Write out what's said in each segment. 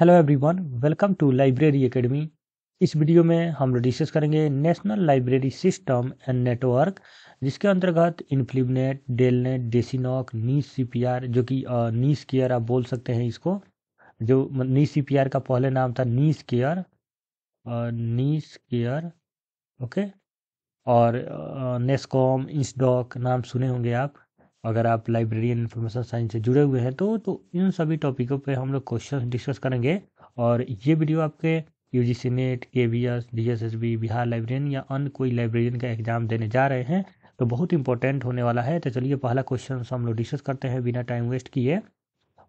hello everyone welcome to library academy इस video में हम लोग डिस्कस करेंगे national library system and network जिसके अंतर्गत इन्फ्लिबनेट डेलनेट डेसिनॉक नीस सी जो कि नीस केयर आप बोल सकते हैं इसको जो नीस सी का पहले नाम था NISCAIR NISCAIR okay और नेस्कॉम इंसडॉक नाम सुने होंगे आप अगर आप लाइब्रेरी एंड साइंस से जुड़े हुए हैं तो तो इन सभी टॉपिकों पे हम लोग क्वेश्चन डिस्कस करेंगे और ये वीडियो आपके यू जी सी नेट के B S D S S B Bihar librarian या अन्य कोई लाइब्रेरियन का एग्जाम देने जा रहे हैं तो बहुत इंपॉर्टेंट होने वाला है तो चलिए पहला क्वेश्चन हम लोग डिस्कस करते हैं बिना टाइम वेस्ट किए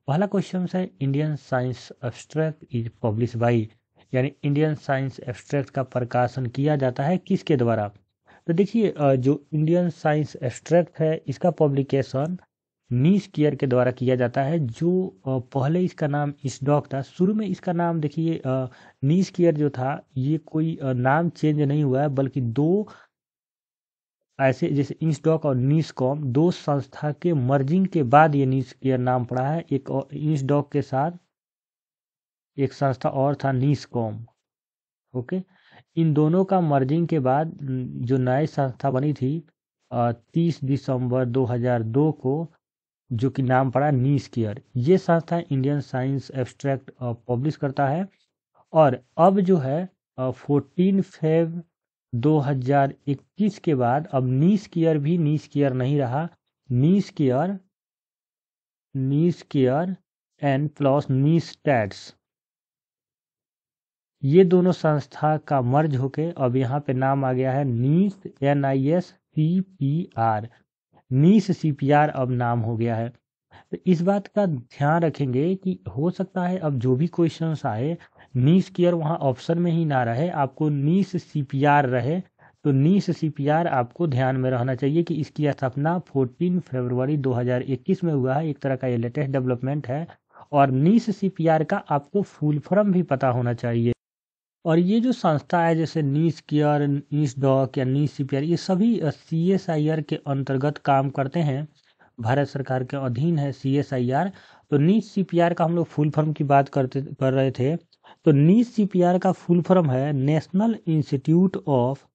पहला क्वेश्चन है Indian science Abstract is publish by यानी इंडियन साइंस एब्स्ट्रैक्ट का प्रकाशन किया जाता है किसके द्वारा तो देखिए जो इंडियन साइंस एब्स्ट्रैक्ट है इसका पब्लिकेशन नीस केयर के द्वारा किया जाता है जो पहले इसका नाम डॉक था शुरू में इसका नाम देखिए नीस केयर जो था ये कोई नाम चेंज नहीं हुआ है बल्कि दो ऐसे जैसे इंस्टॉक और कॉम दो संस्था के मर्जिंग के बाद ये नीस केयर नाम पड़ा है एक इंस्टॉक के साथ एक संस्था और था कॉम ओके इन दोनों का मर्जिंग के बाद जो नए संस्था बनी थी तीस दिसंबर 2002 को जो कि नाम पड़ा नीस केयर ये संस्था इंडियन साइंस एब्स्ट्रैक्ट पब्लिश करता है और अब जो है फोर्टीन फेब 2021 के बाद अब नीस केयर भी नीस केयर नहीं रहा NISCAIR NISCAIR and plus NISTADS ये दोनों संस्था का मर्ज होके अब यहाँ पे नाम आ गया है NIS N I S C P R NIS C P R अब नाम हो गया है तो इस बात का ध्यान रखेंगे कि हो सकता है अब जो भी क्वेश्चन आए नीस केयर वहाँ ऑप्शन में ही ना रहे आपको नीस सी पी आर रहे तो नीस सी पी आर आपको ध्यान में रहना चाहिए कि इसकी स्थापना 14 फरवरी 2021 में हुआ है एक तरह का ये लेटेस्ट डेवलपमेंट है और नीस सी पी आर का आपको फुल फॉर्म भी पता होना चाहिए और ये जो संस्था है जैसे नीस केयर नीस डॉक या नीस सी ये सभी सी एस आई आर के अंतर्गत काम करते हैं भारत सरकार के अधीन है सी एस आई आर तो नीस सी पी आर का हम लोग फुल फॉर्म की बात करते कर रहे थे तो नीस सी पी आर का फुल फॉर्म है National Institute of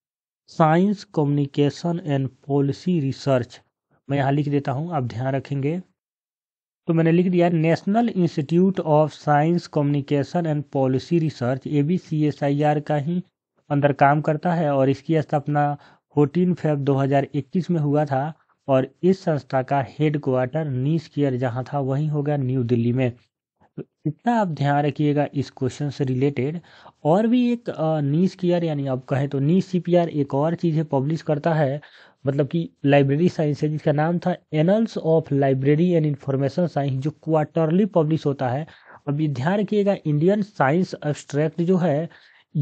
Science Communication and Policy Research मैं यहाँ लिख देता हूँ आप ध्यान रखेंगे तो मैंने लिख दिया National Institute of Science Communication and Policy Research A B C S I R का ही अंदर काम करता है और इसकी स्थापना फोर्टीन फेब 2021 में हुआ था और इस संस्था का हेड क्वार्टर नीस केयर जहाँ था वहीं होगा न्यू दिल्ली में तो इतना आप ध्यान रखिएगा इस क्वेश्चन से रिलेटेड और भी एक नीस केयर यानी आप कहें तो नीस सी एक और चीज़ है पब्लिश करता है मतलब कि लाइब्रेरी साइंस है जिसका नाम था Annals of library and Information Science जो क्वार्टरली पब्लिश होता है अब ध्यान रखिएगा इंडियन साइंस एब्स्ट्रैक्ट जो है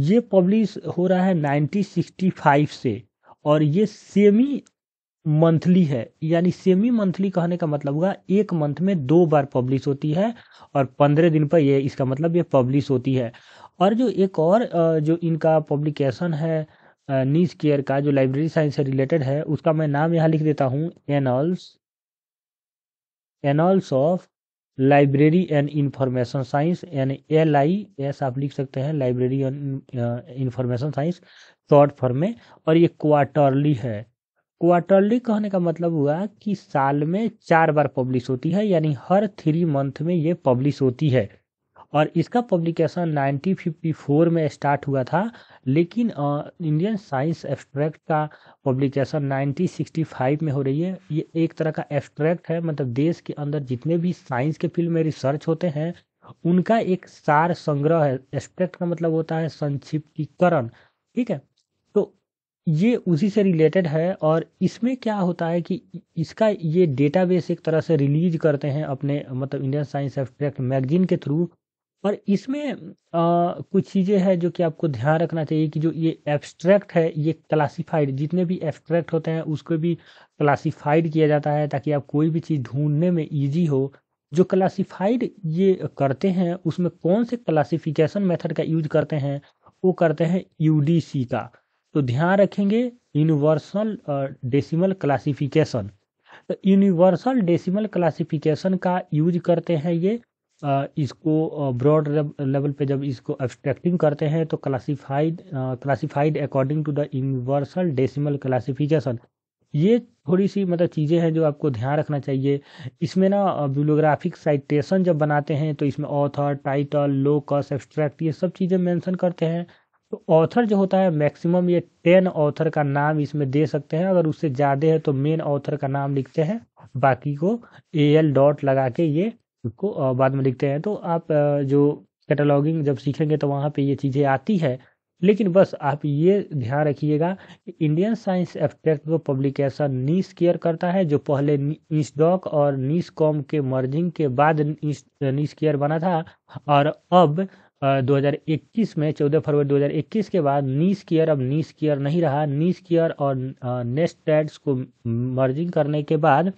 ये पब्लिश हो रहा है 1965 से और ये सेमी मंथली है यानी सेमी मंथली कहने का मतलब हुआ एक मंथ में दो बार पब्लिश होती है और पंद्रह दिन पर ये इसका मतलब ये पब्लिश होती है और जो एक और जो इनका पब्लिकेशन है नीज केयर का जो लाइब्रेरी साइंस से रिलेटेड है उसका मैं नाम यहाँ लिख देता हूँ annals Annals of library and information Science यानी एल आई एस आप लिख सकते हैं library and information science short form में और ये क्वार्टरली है क्वार्टरली कहने का मतलब हुआ कि साल में चार बार पब्लिश होती है यानी हर थ्री मंथ में ये पब्लिश होती है और इसका पब्लिकेशन 1954 में स्टार्ट हुआ था लेकिन इंडियन साइंस एब्स्ट्रैक्ट का पब्लिकेशन 1965 में हो रही है ये एक तरह का एब्स्ट्रैक्ट है मतलब देश के अंदर जितने भी साइंस के फील्ड में रिसर्च होते हैं उनका एक सार संग्रह है एब्स्ट्रैक्ट का मतलब होता है संक्षिप्तीकरण ठीक है तो ये उसी से रिलेटेड है और इसमें क्या होता है कि इसका ये डेटाबेस एक तरह से रिलीज करते हैं अपने मतलब इंडियन साइंस एब्स्ट्रैक्ट मैगजीन के थ्रू पर इसमें आ, कुछ चीज़ें हैं जो कि आपको ध्यान रखना चाहिए कि जो ये एब्स्ट्रैक्ट है ये क्लासिफाइड जितने भी एब्स्ट्रैक्ट होते हैं उसको भी क्लासिफाइड किया जाता है ताकि आप कोई भी चीज़ ढूंढने में ईजी हो जो क्लासिफाइड ये करते हैं उसमें कौन से क्लासिफिकेशन मेथड का यूज करते हैं वो करते हैं यूडीसी का तो ध्यान रखेंगे यूनिवर्सल डेसिमल क्लासिफिकेशन तो यूनिवर्सल डेसिमल क्लासिफिकेशन का यूज करते हैं ये इसको ब्रॉड लेवल पे जब इसको एब्सट्रैक्टिंग करते हैं तो classified classified according to the Universal Decimal Classification ये थोड़ी सी मतलब चीज़ें हैं जो आपको ध्यान रखना चाहिए इसमें ना बिलोग्राफिक साइटेशन जब बनाते हैं तो इसमें ऑथर टाइटल लोकस एब्स्ट्रैक्ट ये सब चीज़ें मेंशन करते हैं तो ऑथर जो होता है मैक्सिमम ये टेन ऑथर का नाम इसमें दे सकते हैं अगर उससे ज़्यादा है तो मेन ऑथर का नाम लिखते हैं बाकी को ए एल डॉट लगा के ये को बाद में लिखते हैं तो आप जो कैटलॉगिंग जब सीखेंगे तो वहाँ पे ये चीज़ें आती है लेकिन बस आप ये ध्यान रखिएगा कि इंडियन साइंस एब्स्ट्रैक्ट को पब्लिकेशन नीस केयर करता है जो पहले इंसडॉक और नीस कॉम के मर्जिंग के बाद नीस केयर बना था और अब 2021 में 14 फरवरी 2021 के बाद नीस केयर अब नीस केयर नहीं रहा नीस केयर और नेस्ट को मर्जिंग करने के बाद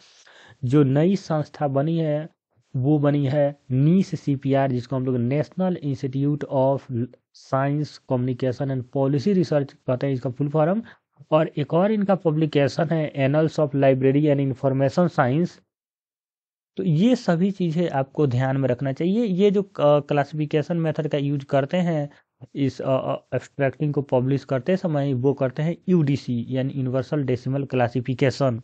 जो नई संस्था बनी है वो बनी है नीस सीपीआर जिसको हम लोग National Institute of Science Communication and Policy Research कहते हैं इसका फुल फॉर्म और एक और इनका पब्लिकेशन है annuls of library and information Science तो ये सभी चीज़ें आपको ध्यान में रखना चाहिए ये जो क्लासिफिकेशन मेथड का यूज करते हैं इस एब्स्ट्रैक्टिंग को पब्लिश करते समय वो करते हैं यूडीसी यानी यूनिवर्सल डेसिमल क्लासिफिकेशन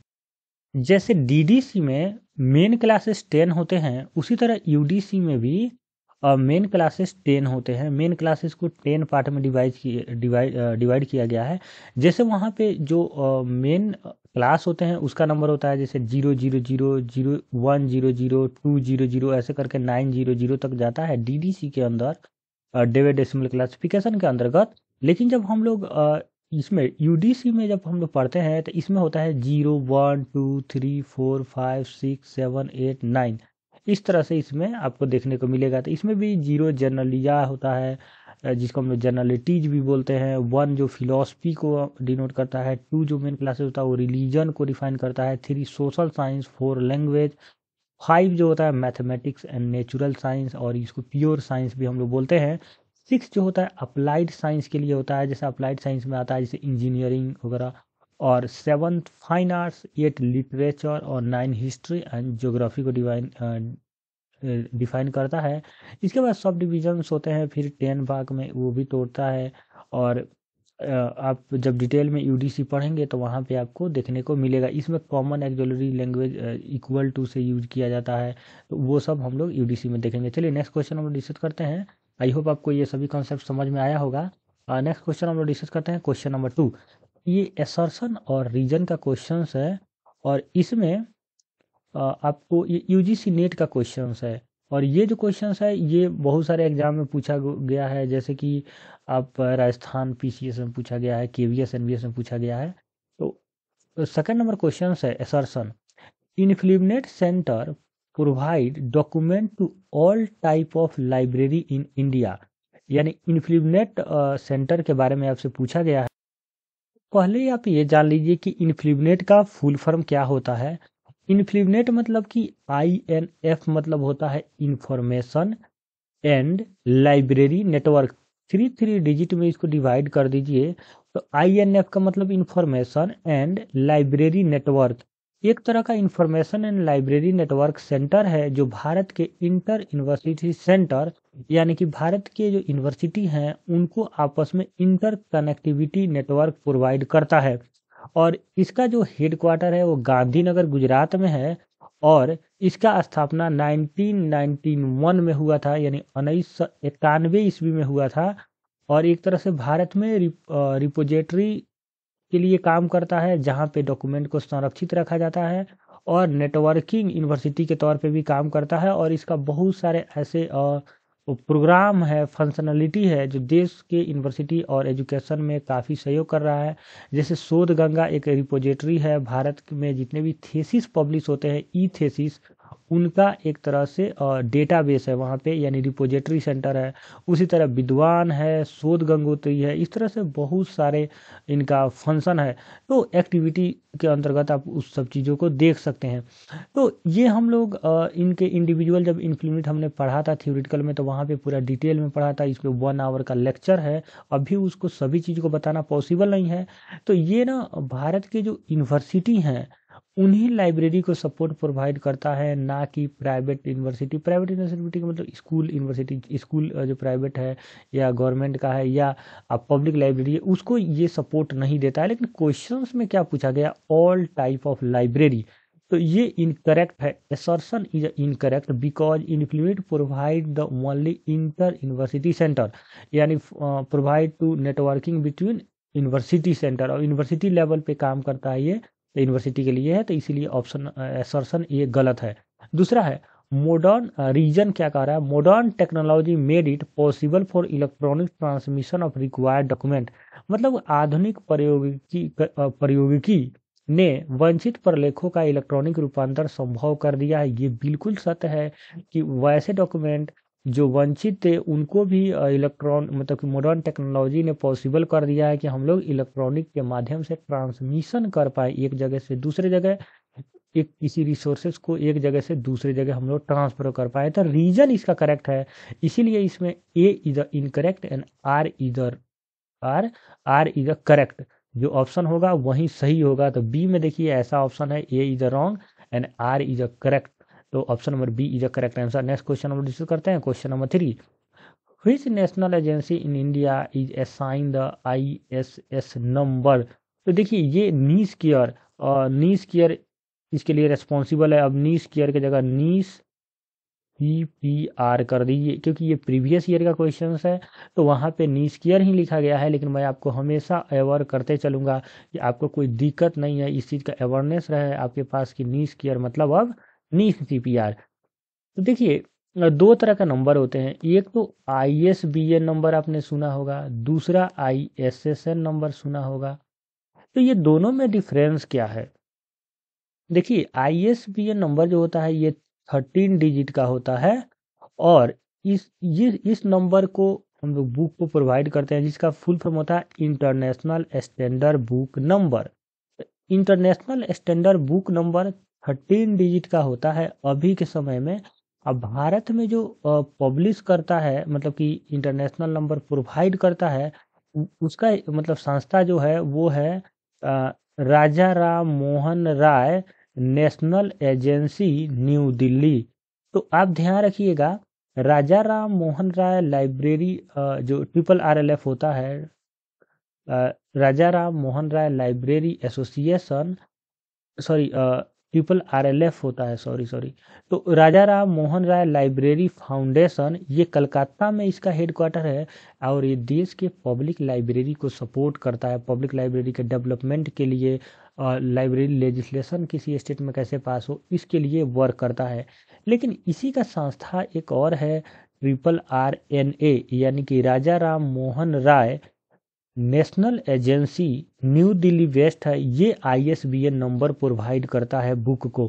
जैसे डीडीसी में मेन क्लासेस टेन होते हैं उसी तरह यूडीसी में भी मेन क्लासेस टेन होते हैं मेन क्लासेस को टेन पार्ट में डिवाइड डिवाइड किया गया है जैसे वहाँ पे जो मेन क्लास होते हैं उसका नंबर होता है जैसे zero zero zero zero one zero zero two zero zero ऐसे करके नाइन जीरो जीरो तक जाता है डीडीसी के अंदर डेवे डेसिमल क्लासिफिकेशन के अंतर्गत लेकिन जब हम लोग इसमें यूडीसी में जब हम लोग पढ़ते हैं तो इसमें होता है zero one two three four five six seven eight nine इस तरह से इसमें आपको देखने को मिलेगा तो इसमें भी जीरो जर्नलिया होता है जिसको हम लोग जर्नलिटीज भी बोलते हैं वन जो फिलोसफी को डिनोट करता है टू जो मेन क्लासेस होता है वो रिलीजन को डिफाइन करता है three social science four language five जो होता है मैथमेटिक्स एंड नेचुरल साइंस और इसको प्योर साइंस भी हम लोग बोलते हैं सिक्स जो होता है अप्लाइड साइंस के लिए होता है जैसे अप्लाइड साइंस में आता है जैसे इंजीनियरिंग वगैरह और seven fine arts eight literature और नाइन हिस्ट्री एंड जोग्राफी को डिवाइन डिफाइन करता है इसके बाद सब डिविजन्स होते हैं फिर टेन भाग में वो भी तोड़ता है और आप जब डिटेल में यूडीसी पढ़ेंगे तो वहाँ पे आपको देखने को मिलेगा इसमें common auxiliary language equal to से यूज किया जाता है तो वो सब हम लोग यूडीसी में देखेंगे चलिए नेक्स्ट क्वेश्चन हम लोग डिस्कस करते हैं आई होप आपको ये सभी कॉन्सेप्ट समझ में आया होगा नेक्स्ट uh, क्वेश्चन हम लोग डिस्कस करते हैं क्वेश्चन नंबर टू ये एसर्सन और रीजन का क्वेश्चन है और इसमें uh, आपको ये यूजीसी नेट का क्वेश्चन है और ये जो क्वेश्चन है ये बहुत सारे एग्जाम में पूछा गया है जैसे कि आप uh, राजस्थान पीसीएस में पूछा गया है केवीएस एनवीएस में पूछा गया है तो सेकंड नंबर क्वेश्चन है assertion INFLIBNET centre provide document to all type of library in India यानी इन्फ्लिबनेट सेंटर के बारे में आपसे पूछा गया है पहले आप ये जान लीजिए कि इन्फ्लिबनेट का फुल फॉर्म क्या होता है इन्फ्लिबनेट मतलब कि आई एन एफ मतलब होता है information and library network three three digit में इसको डिवाइड कर दीजिए तो आई एन एफ का मतलब इंफॉर्मेशन एंड लाइब्रेरी नेटवर्क एक तरह का information and library network centre है जो भारत के इंटर यूनिवर्सिटी सेंटर यानी कि भारत के जो यूनिवर्सिटी हैं उनको आपस में इंटर कनेक्टिविटी नेटवर्क प्रोवाइड करता है और इसका जो हेडक्वार्टर है वो गांधीनगर गुजरात में है और इसका स्थापना 1991 में हुआ था यानी उन्नीस सौ इक्यानवे ईस्वी में हुआ था और एक तरह से भारत में रिपोजिटरी के लिए काम करता है जहाँ पे डॉक्यूमेंट को संरक्षित रखा जाता है और नेटवर्किंग यूनिवर्सिटी के तौर पे भी काम करता है और इसका बहुत सारे ऐसे प्रोग्राम है फंक्शनलिटी है जो देश के यूनिवर्सिटी और एजुकेशन में काफ़ी सहयोग कर रहा है जैसे शोध गंगा एक रिपोजिटरी है भारत में जितने भी थेसिस पब्लिश होते हैं ई थेसिस उनका एक तरह से डेटाबेस है वहाँ पे यानी रिपोजिटरी सेंटर है उसी तरह विद्वान है शोध गंगोत्री है इस तरह से बहुत सारे इनका फंक्शन है तो एक्टिविटी के अंतर्गत आप उस सब चीज़ों को देख सकते हैं तो ये हम लोग इनके इंडिविजुअल जब इन्फ्लिमिट हमने पढ़ा था थ्योरिटिकल में तो वहाँ पर पूरा डिटेल में पढ़ा था इसमें वन आवर का लेक्चर है अभी उसको सभी चीज़ को बताना पॉसिबल नहीं है तो ये ना भारत के जो यूनिवर्सिटी हैं उन्हीं लाइब्रेरी को सपोर्ट प्रोवाइड करता है ना कि प्राइवेट यूनिवर्सिटी प्राइवेट यूनिवर्सिटी का मतलब स्कूल यूनिवर्सिटी स्कूल जो प्राइवेट है या गवर्नमेंट का है या पब्लिक लाइब्रेरी है उसको ये सपोर्ट नहीं देता है लेकिन क्वेश्चन में क्या पूछा गया ऑल टाइप ऑफ लाइब्रेरी तो ये इनकरेक्ट है assertion is incorrect because INFLIBNET provide the only inter university centre यानी provide to networking between university centre और यूनिवर्सिटी लेवल पे काम करता है ये यूनिवर्सिटी के लिए है तो इसीलिए ऑप्शन एसर्सन ये गलत है दूसरा है मॉडर्न रीजन क्या कह रहा है modern technology made it possible for electronic transmission of required document मतलब आधुनिक प्रयोगिकी प्रयोगिकी ने वंचित प्रलेखों का इलेक्ट्रॉनिक रूपांतर संभव कर दिया है ये बिल्कुल सत्य है कि वैसे डॉक्यूमेंट जो वंचित थे उनको भी इलेक्ट्रॉन मतलब कि मॉडर्न टेक्नोलॉजी ने पॉसिबल कर दिया है कि हम लोग इलेक्ट्रॉनिक के माध्यम से ट्रांसमिशन कर पाए एक जगह से दूसरे जगह एक किसी रिसोर्सेज को एक जगह से दूसरे जगह हम लोग ट्रांसफर कर पाए तो रीजन इसका करेक्ट है इसीलिए इसमें A is the incorrect and R इधर R R is the correct जो ऑप्शन होगा वही सही होगा तो बी में देखिए ऐसा ऑप्शन है A is the wrong and R is a correct तो option number B is a correct answer next question number discuss करते हैं question number three which national agency in India is assigned the ISS number तो देखिए ये नीस NISCAIR और नीस care इसके लिए responsible है अब नीस केयर की जगह नीस पी पी आर कर दीजिए क्योंकि ये प्रीवियस ईयर का क्वेश्चन है तो वहाँ पे नीस केयर ही लिखा गया है लेकिन मैं आपको हमेशा अवेयर करते चलूँगा कि आपको कोई दिक्कत नहीं है इस चीज़ का अवेयरनेस रहे आपके पास कि नीस केयर मतलब अब नीस सीपीआर तो देखिए दो तरह का नंबर होते हैं एक तो आई नंबर आपने सुना होगा दूसरा आई नंबर सुना होगा तो ये दोनों में डिफरेंस क्या है देखिए आई नंबर जो होता है ये थर्टीन डिजिट का होता है और इस ये इस नंबर को हम लोग बुक को प्रोवाइड करते हैं जिसका फुल फॉर्म होता है International Standard Book Number International Standard Book Number thirteen digit का होता है अभी के समय में अब भारत में जो पब्लिश करता है मतलब कि इंटरनेशनल नंबर प्रोवाइड करता है उसका मतलब संस्था जो है वो है Raja Ram Mohan Roy National Agency New Delhi तो आप ध्यान रखिएगा राजा राम मोहन राय लाइब्रेरी जो ट्रिपल आर एल एफ होता है Raja Ram Mohan Roy Library Association sorry triple F होता है सॉरी सॉरी तो राजा राम मोहन राय लाइब्रेरी फाउंडेशन ये कलकत्ता में इसका हेडक्वार्टर है और ये देश के पब्लिक लाइब्रेरी को सपोर्ट करता है पब्लिक लाइब्रेरी के डेवलपमेंट के लिए और लाइब्रेरी लेजिस्लेशन किसी स्टेट में कैसे पास हो इसके लिए वर्क करता है लेकिन इसी का संस्था एक और है ट्रिपल आर एन ए यानी कि Raja Ram Mohan Roy National Agency New Delhi west है ये आई नंबर प्रोवाइड करता है बुक को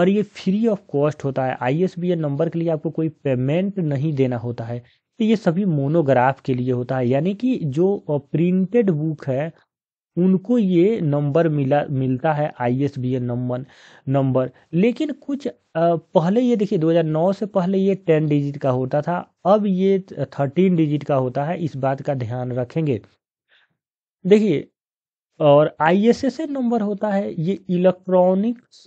और ये फ्री ऑफ कॉस्ट होता है आई नंबर के लिए आपको कोई पेमेंट नहीं देना होता है तो ये सभी मोनोग्राफ के लिए होता है यानी कि जो प्रिंटेड बुक है उनको ये नंबर मिला मिलता है I S B N number number लेकिन कुछ पहले ये देखिए 2009 से पहले ये 10 डिजिट का होता था अब ये 13 डिजिट का होता है इस बात का ध्यान रखेंगे देखिए और आईएसएसएन नंबर होता है ये इलेक्ट्रॉनिक्स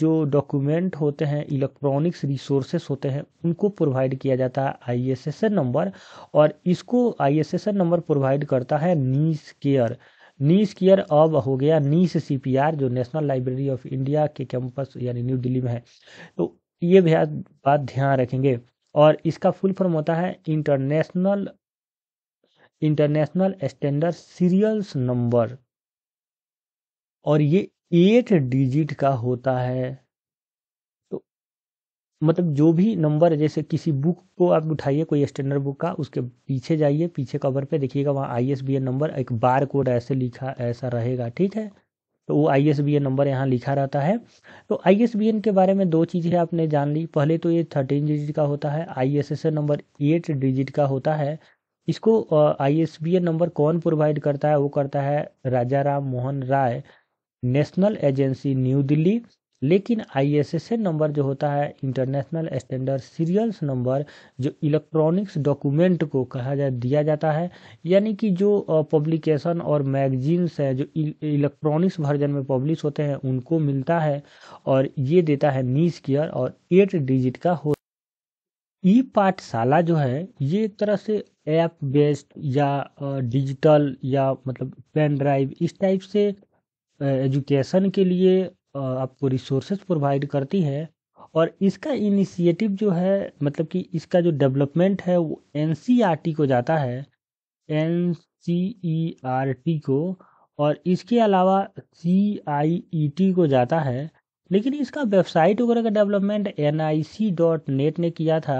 जो डॉक्यूमेंट होते हैं इलेक्ट्रॉनिक्स रिसोर्सेस होते हैं उनको प्रोवाइड किया जाता है आईएसएसएन नंबर और इसको एस नंबर प्रोवाइड करता है नीस केयर नीस केयर अब हो गया नीस सीपीआर जो नेशनल लाइब्रेरी ऑफ इंडिया के कैंपस यानी न्यू दिल्ली में है तो ये भी बात ध्यान रखेंगे और इसका फुल फॉर्म होता है international international standard serials number और ये एट डिजिट का होता है तो मतलब जो भी नंबर जैसे किसी बुक को आप उठाइए कोई स्टैंडर्ड बुक का उसके पीछे जाइए पीछे कवर पे देखिएगा वहाँ I S B N number एक बार कोड ऐसे लिखा ऐसा रहेगा ठीक है तो वो I S B N number यहाँ लिखा रहता है तो आई एस बी एन के बारे में दो चीज़ें आपने जान ली पहले तो ये थर्टीन डिजिट का होता है I S S N number eight digit का होता है इसको आईएसबीएन नंबर कौन प्रोवाइड करता है वो करता है Raja Ram Mohan Roy National Agency New Delhi लेकिन आईएसएसएन नंबर जो होता है इंटरनेशनल स्टैंडर्ड सीरियल्स नंबर जो इलेक्ट्रॉनिक्स डॉक्यूमेंट को कहा जा दिया जाता है यानी कि जो पब्लिकेशन और मैगजीन्स हैं जो इलेक्ट्रॉनिक्स e, वर्जन में पब्लिश होते हैं उनको मिलता है और ये देता है नीस केयर और एट डिजिट का हो ई पाठशाला जो है ये एक तरह से ऐप बेस्ड या डिजिटल या मतलब पेन ड्राइव इस टाइप से एजुकेशन के लिए आपको रिसोर्सेज प्रोवाइड करती है और इसका इनिशिएटिव जो है मतलब कि इसका जो डेवलपमेंट है वो एन e को जाता है एन e को और इसके अलावा सी आई ई टी को जाता है लेकिन इसका वेबसाइट वगैरह का डेवलपमेंट एन ने किया था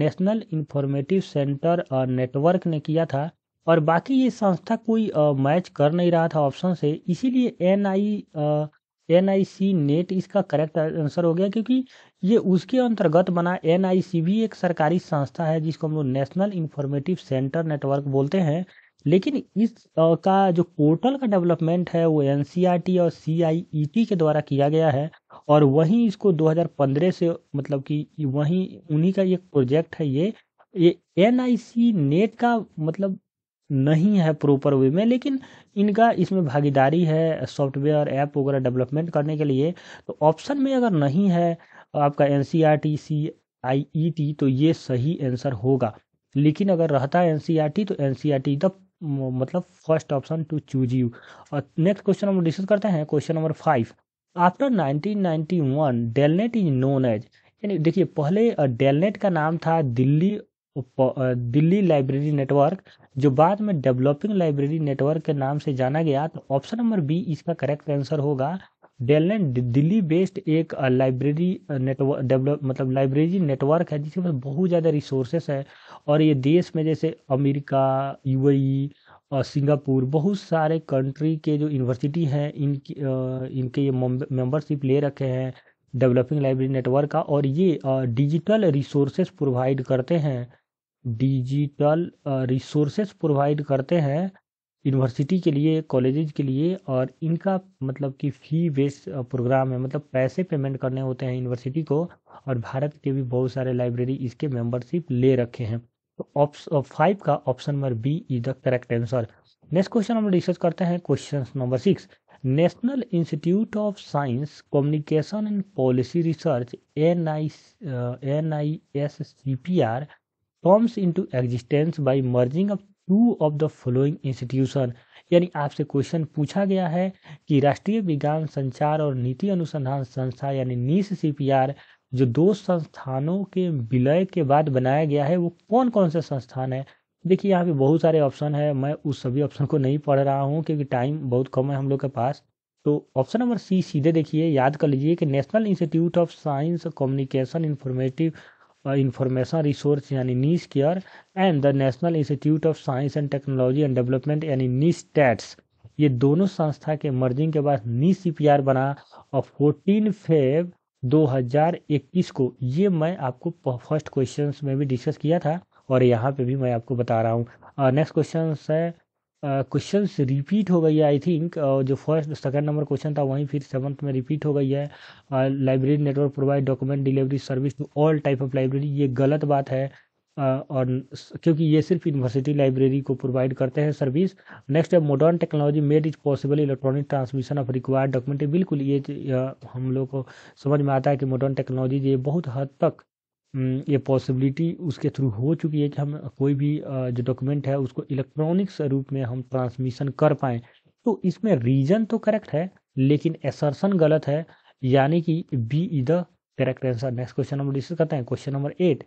नेशनल इंफॉर्मेटिव सेंटर और नेटवर्क ने किया था और बाकी ये संस्था कोई मैच कर नहीं रहा था ऑप्शन से इसीलिए N I N I C NET इसका करेक्ट आंसर हो गया क्योंकि ये उसके अंतर्गत बना एन आई सी भी एक सरकारी संस्था है जिसको हम लोग नेशनल इंफॉर्मेटिव सेंटर नेटवर्क बोलते हैं लेकिन इस का जो पोर्टल का डेवलपमेंट है वो एन e और सी e के द्वारा किया गया है और वहीं इसको 2015 से मतलब कि वहीं उन्हीं का एक प्रोजेक्ट है ये ये एन नेट का मतलब नहीं है प्रॉपर वे में लेकिन इनका इसमें भागीदारी है सॉफ्टवेयर ऐप वगैरह डेवलपमेंट करने के लिए तो ऑप्शन में अगर नहीं है आपका एन सी आई ई टी तो ये सही आंसर होगा लेकिन अगर रहता है एन e तो N C R T the मतलब first option to choose you और नेक्स्ट क्वेश्चन हम डिस्कस करते हैं question number five after 1991 DELNET is known as यानी देखिए पहले डेलनेट का नाम था दिल्ली दिल्ली लाइब्रेरी नेटवर्क जो बाद में डेवलपिंग लाइब्रेरी नेटवर्क के नाम से जाना गया तो ऑप्शन नंबर बी इसका करेक्ट आंसर होगा डेल ने दिल्ली बेस्ड एक लाइब्रेरी नेटवर्क डेवलप मतलब लाइब्रेरी नेटवर्क है जिसके पास बहुत ज़्यादा रिसोर्सेस है और ये देश में जैसे अमेरिका यूएई और e, सिंगापुर बहुत सारे कंट्री के जो यूनिवर्सिटी हैं इनकी इनके ये मेंबरशिप ले रखे हैं डेवलपिंग लाइब्रेरी नेटवर्क का और ये डिजिटल रिसोर्सेस प्रोवाइड करते हैं डिजिटल रिसोर्सेज प्रोवाइड करते हैं यूनिवर्सिटी के लिए कॉलेजेज के लिए और इनका मतलब कि फ़ी बेस्ड प्रोग्राम है मतलब पैसे पेमेंट करने होते हैं यूनिवर्सिटी को और भारत के भी बहुत सारे लाइब्रेरी इसके मेंबरशिप ले रखे हैं तो ऑप्शन फाइव का option number B is the correct answer next question हम डिस्कस करते हैं question number six National Institute of Science Communication and Policy Research N I N I S C P R comes into existence by merging of two of the following institution यानी आपसे question पूछा गया है कि राष्ट्रीय विज्ञान संचार और नीति अनुसंधान संस्था यानी नीस सी जो दो संस्थानों के विलय के बाद बनाया गया है वो कौन कौन से संस्थान है देखिए यहाँ पे बहुत सारे ऑप्शन है मैं उस सभी ऑप्शन को नहीं पढ़ रहा हूँ क्योंकि टाइम बहुत कम है हम लोग के पास तो ऑप्शन नंबर सी सीधे देखिए याद कर लीजिए कि National Institute of Science Communication informative information resource यानी NISCAIR and the National Institute of Science and Technology and Development यानी नीस टैट्स ये दोनों संस्था के मर्जिंग के बाद नीस सी बना और फोर्टीन फेब 2021 को ये मैं आपको फर्स्ट क्वेश्चन में भी डिस्कस किया था और यहाँ पे भी मैं आपको बता रहा हूँ नेक्स्ट uh, क्वेश्चन है क्वेश्चन uh, रिपीट हो गई है आई थिंक uh, जो फर्स्ट सेकंड नंबर क्वेश्चन था वहीं फिर सेवन्थ में रिपीट हो गई है library network provide document delivery service to all type of library ये गलत बात है uh, और क्योंकि ये सिर्फ यूनिवर्सिटी लाइब्रेरी को प्रोवाइड करते हैं सर्विस नेक्स्ट है modern technology made is possible electronic transmission of required document बिल्कुल ये हम लोग को समझ में आता है कि मॉडर्न टेक्नोलॉजी ये बहुत हद तक हम्म, ये पॉसिबिलिटी उसके थ्रू हो चुकी है कि हम कोई भी जो डॉक्यूमेंट है उसको इलेक्ट्रॉनिक्स रूप में हम ट्रांसमिशन कर पाए तो इसमें रीजन तो करेक्ट है लेकिन एसर्सन गलत है यानी कि B is the correct answer next question number discuss करते हैं question number eight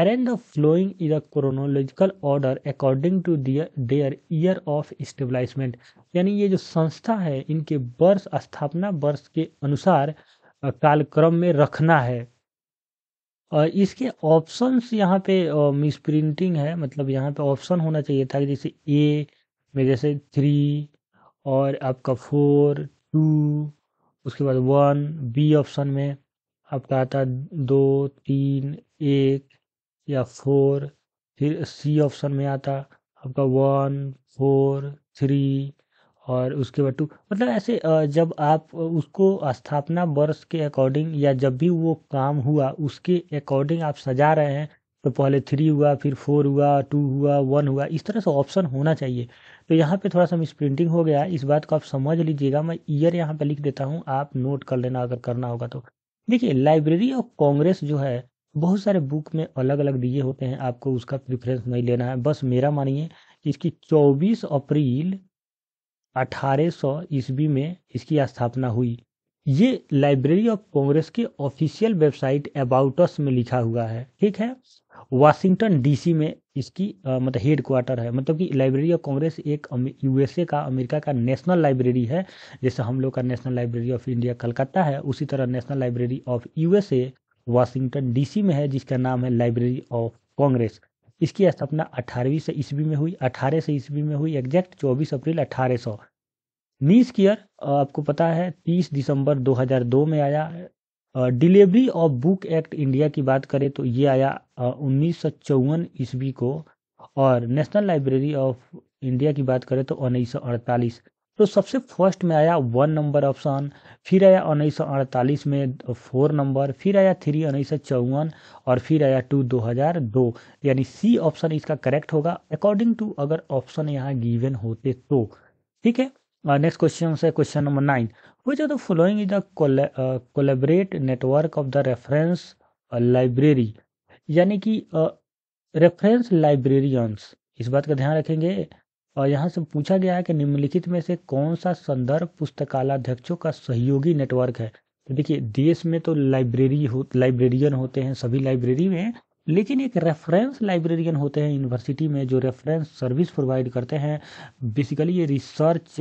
arrange the following is a chronological order according to their, their year of यानी ये जो संस्था है इनके वर्ष स्थापना वर्ष के अनुसार कालक्रम में रखना है और इसके ऑप्शंस यहाँ पे मिस प्रिंटिंग है मतलब यहाँ पे ऑप्शन होना चाहिए था जैसे ए में जैसे थ्री और आपका फोर टू उसके बाद वन बी ऑप्शन में आपका आता दो तीन एक या फोर फिर सी ऑप्शन में आता आपका वन फोर थ्री और उसके बाद टू मतलब ऐसे जब आप उसको स्थापना वर्ष के अकॉर्डिंग या जब भी वो काम हुआ उसके अकॉर्डिंग आप सजा रहे हैं तो पहले थ्री हुआ फिर फोर हुआ टू हुआ वन हुआ इस तरह से ऑप्शन होना चाहिए तो यहाँ पे थोड़ा सा मिस प्रिंटिंग हो गया इस बात को आप समझ लीजिएगा मैं ईयर यहाँ पे लिख देता हूँ आप नोट कर लेना अगर करना होगा तो देखिए लाइब्रेरी ऑफ कांग्रेस जो है बहुत सारे बुक में अलग अलग दिए होते हैं आपको उसका प्रिफ्रेंस नहीं लेना है बस मेरा मानिए कि इसकी 24 अप्रैल 1800 ईस्वी में इसकी स्थापना हुई ये लाइब्रेरी ऑफ कांग्रेस के ऑफिशियल वेबसाइट अबाउटस में लिखा हुआ है ठीक है वाशिंगटन डीसी में इसकी आ, मतलब हेड क्वार्टर है मतलब कि लाइब्रेरी ऑफ कांग्रेस एक यूएसए का अमेरिका का नेशनल लाइब्रेरी है जैसे हम लोग का National Library of India Calcutta है उसी तरह National Library of USA Washington DC में है जिसका नाम है लाइब्रेरी ऑफ कांग्रेस इसकी स्थापना अठारहवीं से ईस्वी में हुई अठारह से ईस्वी में हुई एग्जैक्ट चौबीस अप्रैल अठारह सौ नीस कियर आपको पता है तीस दिसंबर 2002 में आया delivery of book act India की बात करें तो ये आया उन्नीस ईस्वी को और नेशनल लाइब्रेरी ऑफ इंडिया की बात करें तो उन्नीस तो सबसे फर्स्ट में आया वन नंबर ऑप्शन फिर आया उन्नीस सौ अड़तालीस में फोर नंबर फिर आया थ्री उन्नीस सौ चौवन और फिर आया टू दो हज़ार दो यानी सी ऑप्शन इसका करेक्ट होगा अकॉर्डिंग टू अगर ऑप्शन यहाँ गिवन होते तो ठीक है नेक्स्ट uh, क्वेश्चन से question number nine which of the following is the collaborate network of the reference library यानी कि रेफरेंस uh, लाइब्रेरियंस इस बात का ध्यान रखेंगे और यहाँ से पूछा गया है कि निम्नलिखित में से कौन सा संदर्भ पुस्तकालाध्यक्षों का सहयोगी नेटवर्क है तो देखिए देश में तो लाइब्रेरी हो लाइब्रेरियन होते हैं सभी लाइब्रेरी में लेकिन एक रेफरेंस लाइब्रेरियन होते हैं यूनिवर्सिटी में जो रेफरेंस सर्विस प्रोवाइड करते हैं बेसिकली ये रिसर्च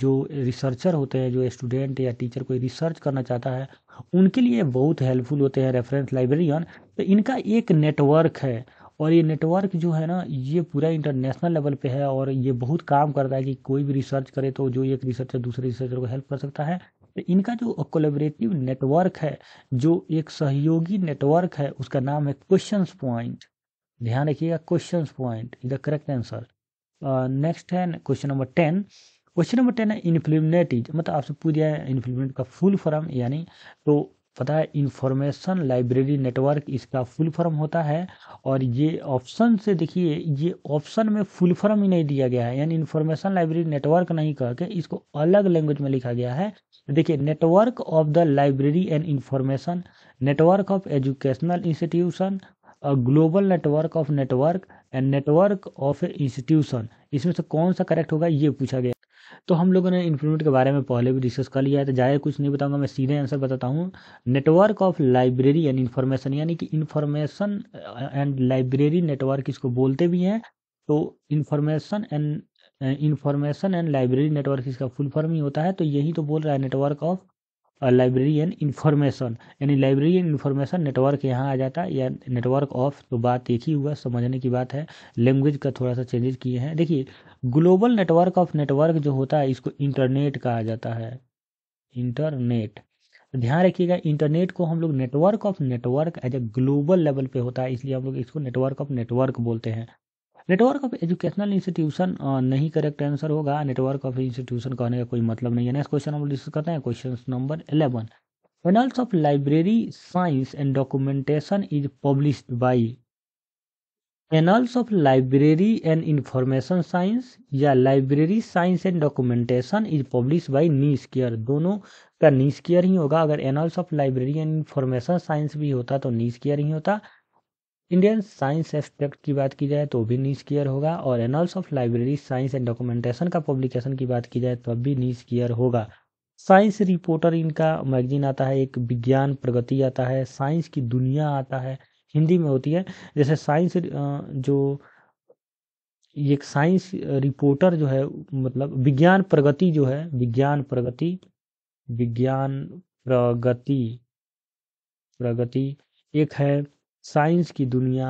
जो रिसर्चर होते हैं जो स्टूडेंट या टीचर कोई रिसर्च करना चाहता है उनके लिए बहुत हेल्पफुल होते हैं रेफरेंस लाइब्रेरियन तो इनका एक नेटवर्क है और ये नेटवर्क जो है ना ये पूरा इंटरनेशनल लेवल पे है और ये बहुत काम करता है कि कोई भी रिसर्च करे तो जो एक रिसर्चर दूसरे रिसर्चर को हेल्प कर सकता है तो इनका जो कोलेबरेटिव नेटवर्क है जो एक सहयोगी नेटवर्क है उसका नाम है क्वेश्चन पॉइंट ध्यान रखिएगा question point is the correct answer next है question number ten question number ten है इन्फ्लिमिनेटिज मतलब आपसे पूछ जाए इन्फ्लिमिनेट का फुल फॉर्म यानी तो पता है इंफॉर्मेशन लाइब्रेरी नेटवर्क इसका फुल फॉर्म होता है और ये ऑप्शन से देखिए ये ऑप्शन में फुल फॉर्म ही नहीं दिया गया है यानी इंफॉर्मेशन लाइब्रेरी नेटवर्क नहीं कह के इसको अलग लैंग्वेज में लिखा गया है देखिए network of the library and information network of educational institution global network of network and network of institution इसमें से कौन सा करेक्ट होगा ये पूछा गया तो हम लोगों ने इन्फिनिट के बारे में पहले भी डिस्कस कर लिया है तो जाए कुछ नहीं बताऊंगा मैं सीधे आंसर बताता हूँ network of library and information यानी कि इन्फॉर्मेशन एंड लाइब्रेरी नेटवर्क इसको बोलते भी हैं तो information and information and library network इसका फुल फॉर्म ही होता है तो यही तो बोल रहा है नेटवर्क ऑफ लाइब्रेरियन इन्फॉर्मेशन यानी लाइब्रेरियन इन्फॉर्मेशन नेटवर्क यहाँ आ जाता है या नेटवर्क ऑफ तो बात एक ही हुआ समझने की बात है लैंग्वेज का थोड़ा सा चेंजेस किए हैं देखिए ग्लोबल नेटवर्क ऑफ नेटवर्क जो होता है इसको इंटरनेट कहा जाता है इंटरनेट ध्यान रखिएगा इंटरनेट को हम लोग network of network as a global level पे होता है इसलिए हम लोग इसको नेटवर्क ऑफ नेटवर्क बोलते हैं नेटवर्क ऑफ एजुकेशनल इंस्टीट्यूशन नहीं करेक्ट आंसर होगा नेटवर्क ऑफ इंस्टीट्यूशन कहने का कोई मतलब नहीं है नेक्स्ट क्वेश्चन हम डिस्कस करते हैं question number eleven annals of library science and documentation is publish by annals of library and information science या library science and documentation is publish by NISCAIR दोनों का नीस केयर ही होगा अगर annals of library and information science भी होता तो नीस NISCAIR ही होता इंडियन साइंस एस्पेक्ट की बात की जाए तो भी नीच क्लियर होगा और annals of library science and documentation का पब्लिकेशन की बात की जाए तब तो भी नीच क्लियर होगा साइंस रिपोर्टर इनका मैगजीन आता है एक विज्ञान प्रगति आता है साइंस की दुनिया आता है हिंदी में होती है जैसे साइंस जो एक साइंस रिपोर्टर जो है मतलब विज्ञान प्रगति जो है विज्ञान प्रगति विज्ञान प्रगति प्रगति एक है साइंस की दुनिया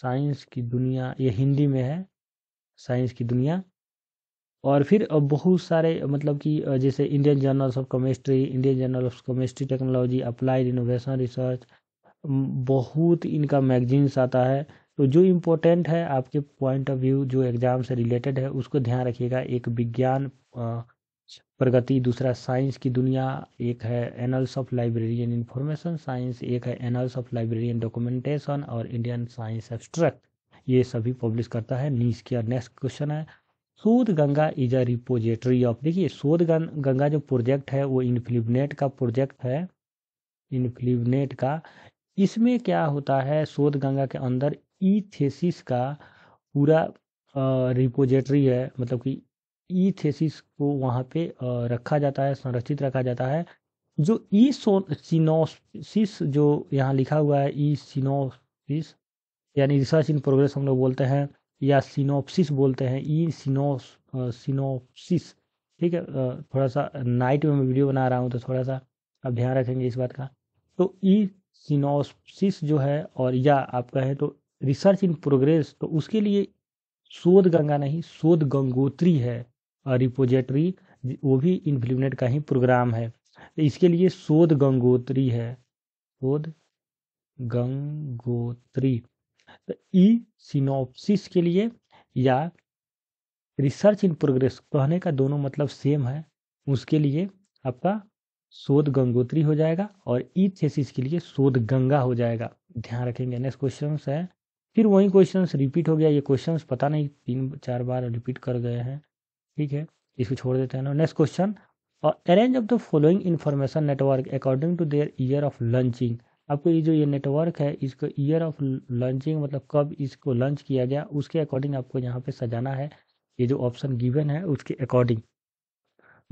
साइंस की दुनिया ये हिंदी में है साइंस की दुनिया और फिर बहुत सारे मतलब कि जैसे Indian journals of chemistry Indian journal of chemistry technology applied innovation research बहुत इनका मैगजीन्स आता है तो जो इम्पोर्टेंट है आपके पॉइंट ऑफ व्यू जो एग्ज़ाम से रिलेटेड है उसको ध्यान रखिएगा एक विज्ञान प्रगति दूसरा साइंस की दुनिया एक है annuls of librarian and information science एक है एनल्स ऑफ लाइब्रेरियन डॉक्यूमेंटेशन और इंडियन साइंस एब्स्ट्रैक्ट ये सभी पब्लिश करता है नीस किया नेक्स्ट क्वेश्चन है Shodhganga is a repository of देखिए शोध गंगा जो प्रोजेक्ट है वो इन्फ्लिबनेट का प्रोजेक्ट है इन्फ्लिबनेट का इसमें क्या होता है शोध गंगा के अंदर ई थेसिस का पूरा रिपोजिटरी है मतलब कि ई थेसिस को वहाँ पे रखा जाता है संरक्षित रखा जाता है जो ई सिनोसिस जो यहाँ लिखा हुआ है ई सिनोसिस यानी रिसर्च इन प्रोग्रेस हम लोग बोलते हैं या सिनोपसिस बोलते हैं ई सिनोस सिनोपसिस ठीक है थोड़ा सा नाइट में मैं वीडियो बना रहा हूँ तो थोड़ा सा आप ध्यान रखेंगे इस बात का तो ई सिनोपसिस जो है और या आप कहें तो रिसर्च इन प्रोग्रेस तो उसके लिए शोध गंगा नहीं शोध गंगोत्री है रिपोजिटरी वो भी इन्फ्लूमिनेट का ही प्रोग्राम है इसके लिए शोध गंगोत्री है शोध गंगोत्री तो ई सिनोप्सिस के लिए या रिसर्च इन प्रोग्रेस कहने का दोनों मतलब सेम है उसके लिए आपका शोध गंगोत्री हो जाएगा और ई थेसिस के लिए शोध गंगा हो जाएगा ध्यान रखेंगे नेक्स्ट क्वेश्चन है फिर वही क्वेश्चन रिपीट हो गया ये क्वेश्चन पता नहीं तीन चार बार रिपीट कर गए हैं ठीक है इसको छोड़ देते हैं next question arrange of the following information network according to their year of launching आपको ये जो ये नेटवर्क है इसको ईयर ऑफ लॉन्चिंग मतलब कब इसको लॉन्च किया गया उसके अकॉर्डिंग आपको यहाँ पे सजाना है ये जो ऑप्शन गिवन है उसके अकॉर्डिंग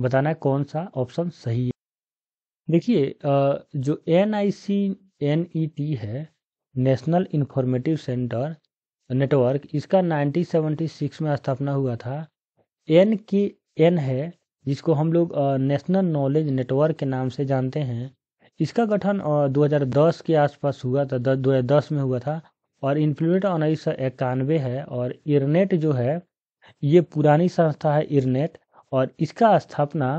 बताना है कौन सा ऑप्शन सही है देखिए uh, जो N I C N E T है नेशनल इंफॉर्मेटिव सेंटर नेटवर्क इसका 1976 में स्थापना हुआ था एन की एन है जिसको हम लोग नेशनल नॉलेज नेटवर्क के नाम से जानते हैं इसका गठन 2010 के आसपास हुआ था दो हज़ार दस में हुआ था और इम्प्लीमेंट उन्नीस सौ इक्यानवे है और इरनेट जो है ये पुरानी संस्था है इरनेट और इसका स्थापना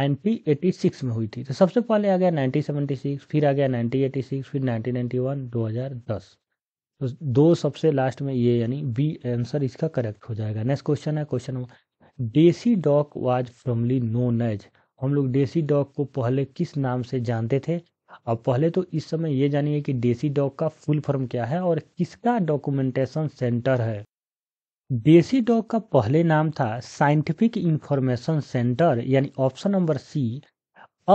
नाइनटीन सिक्स में हुई थी तो सबसे पहले आ गया नाइनटीन सेवेंटी सिक्स फिर आ गया नाइनटीन एटी सिक्स फिर नाइनटीन नाइन्टी वन दो हज़ार दस तो दो सबसे लास्ट में ये यानी बी आंसर इसका करेक्ट हो जाएगा नेक्स्ट क्वेश्चन है question number DESIDOC was formerly known as हम लोग डेसी डॉग को पहले किस नाम से जानते थे अब पहले तो इस समय ये जानिए कि डेसी डॉग का फुल फॉर्म क्या है और किसका डॉक्यूमेंटेशन सेंटर है डेसी डॉग का पहले नाम था साइंटिफिक इंफॉर्मेशन सेंटर यानी ऑप्शन नंबर सी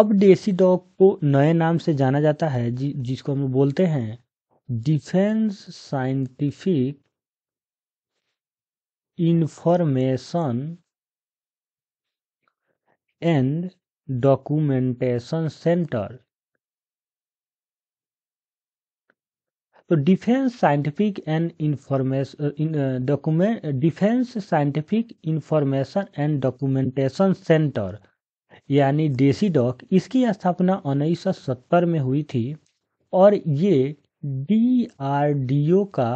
अब डेसी डॉग को नए नाम से जाना जाता है जि, जिसको हम बोलते हैं defence scientific information and documentation centre तो defence scientific and information document defence scientific information and documentation centre यानी डेसीडॉक इसकी स्थापना उन्नीस में हुई थी और ये डीआरडीओ का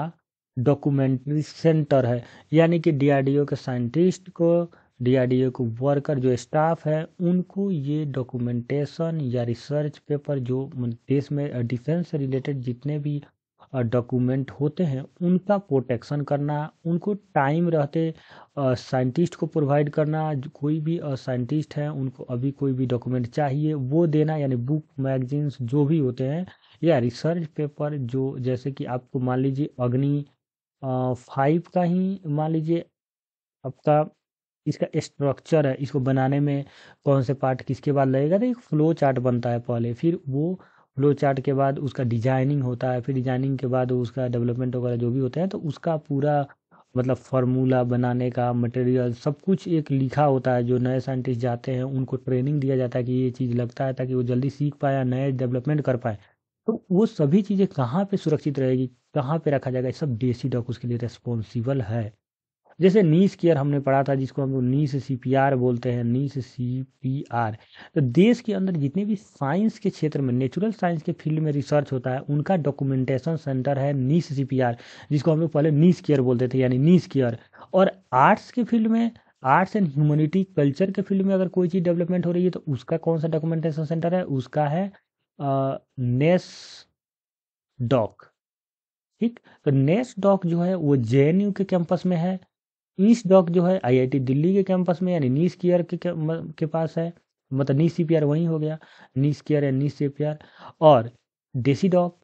डॉक्यूमेंट्री सेंटर है यानी कि डीआरडीओ के साइंटिस्ट को डीआरडीओ के वर्कर जो स्टाफ है उनको ये डॉक्यूमेंटेशन या रिसर्च पेपर जो देश में डिफेंस से रिलेटेड जितने भी डॉक्यूमेंट होते हैं उनका प्रोटेक्शन करना उनको टाइम रहते साइंटिस्ट को प्रोवाइड करना कोई भी साइंटिस्ट है उनको अभी कोई भी डॉक्यूमेंट चाहिए वो देना यानी बुक मैगजीन्स जो भी होते हैं या रिसर्च पेपर जो जैसे कि आपको मान लीजिए अग्नि फाइव का ही मान लीजिए आपका इसका स्ट्रक्चर है इसको बनाने में कौन से पार्ट किसके बाद लगेगा तो एक फ्लो चार्ट बनता है पहले फिर वो फ्लो चार्ट के बाद उसका डिजाइनिंग होता है फिर डिजाइनिंग के बाद उसका डेवलपमेंट वगैरह जो भी होता है तो उसका पूरा मतलब फार्मूला बनाने का मटेरियल सब कुछ एक लिखा होता है जो नए साइंटिस्ट जाते हैं उनको ट्रेनिंग दिया जाता है कि ये चीज़ लगता है ताकि वो जल्दी सीख पाए नए डेवलपमेंट कर पाए तो वो सभी चीज़ें कहाँ पे सुरक्षित रहेगी कहाँ पे रखा जाएगा सब देसी डॉक उसके लिए रेस्पॉन्सिबल है जैसे नीस केयर हमने पढ़ा था जिसको हम लोग नीस सी बोलते हैं नीस सी तो देश के अंदर जितने भी साइंस के क्षेत्र में नेचुरल साइंस के फील्ड में रिसर्च होता है उनका डॉक्यूमेंटेशन सेंटर है नीस सी जिसको हम लोग पहले नीस केयर बोलते थे यानी नीस केयर और आर्ट्स के फील्ड में आर्ट्स एंड ह्यूमनिटी कल्चर के फील्ड में अगर कोई चीज़ डेवलपमेंट हो रही है तो उसका कौन सा डॉक्यूमेंटेशन सेंटर है उसका है नेस डॉक ठीक तो नेस डॉक जो है वो जे के कैंपस में है ईस डॉक जो है आईआईटी दिल्ली के कैंपस में यानी नीस केयर के, के पास है मतलब नीस सी वहीं हो गया नीस केयर या नीस सी और डेसी डॉक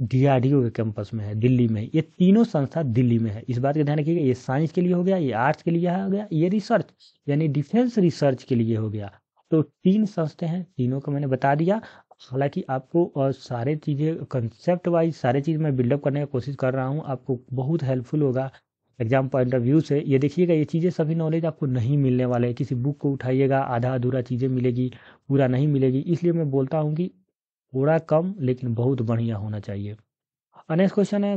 डीआरडीओ के कैंपस में है दिल्ली में ये तीनों संस्था दिल्ली में है इस बात का ध्यान रखिएगा ये साइंस के लिए हो गया ये आर्ट्स के लिए हो गया ये रिसर्च यानी डिफेंस रिसर्च के लिए हो गया तो तीन संस्थें हैं तीनों को मैंने बता दिया हालांकि आपको सारे चीज़ें कंसेप्ट वाइज सारे चीज़ मैं बिल्डअप करने की कोशिश कर रहा हूँ आपको बहुत हेल्पफुल होगा एग्जाम पॉइंट ऑफ व्यू से ये देखिएगा ये चीज़ें सभी नॉलेज आपको नहीं मिलने वाले है किसी बुक को उठाइएगा आधा अधूरा चीज़ें मिलेगी पूरा नहीं मिलेगी इसलिए मैं बोलता हूँ कि थोड़ा कम लेकिन बहुत बढ़िया होना चाहिए नेक्स्ट क्वेश्चन है